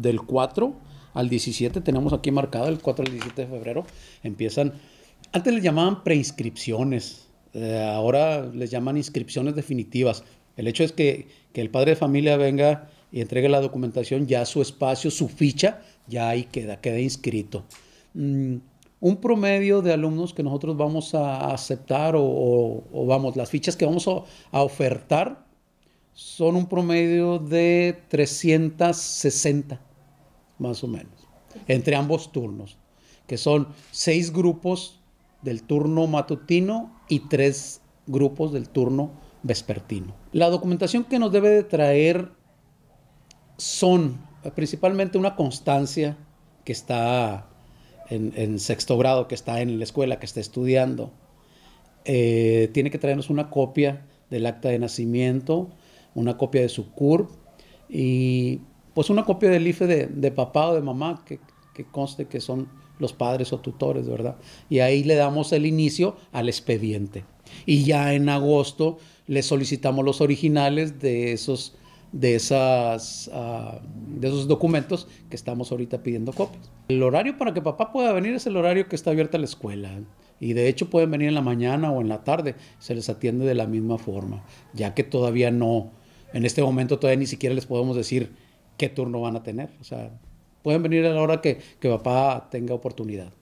del 4 al 17, tenemos aquí marcado el 4 al 17 de febrero, empiezan, antes les llamaban preinscripciones, eh, ahora les llaman inscripciones definitivas. El hecho es que, el padre de familia venga y entregue la documentación, ya su espacio, su ficha, ya ahí queda, queda inscrito. Mm, un promedio de alumnos que nosotros vamos a aceptar o, vamos, las fichas que vamos a, ofertar son un promedio de 360 más o menos, entre ambos turnos, que son seis grupos del turno matutino y tres grupos del turno vespertino. La documentación que nos debe de traer son eh, principalmente una constancia que está en, sexto grado, que está en la escuela, que está estudiando. Eh, tiene que traernos una copia del acta de nacimiento, una copia de su CURP y pues una copia del IFE de, papá o de mamá que, que, conste que son los padres o tutores, ¿verdad? Y ahí le damos el inicio al expediente. Y ya en agosto le solicitamos los originales de esos, de esas, ah, de esos documentos que estamos ahorita pidiendo copias. El horario para que papá pueda venir es el horario que está abierta la escuela y de hecho pueden venir en la mañana o en la tarde, se les atiende de la misma forma, ya que todavía no, en este momento todavía ni siquiera les podemos decir qué turno van a tener. O sea, pueden venir a la hora que, que papá tenga oportunidad.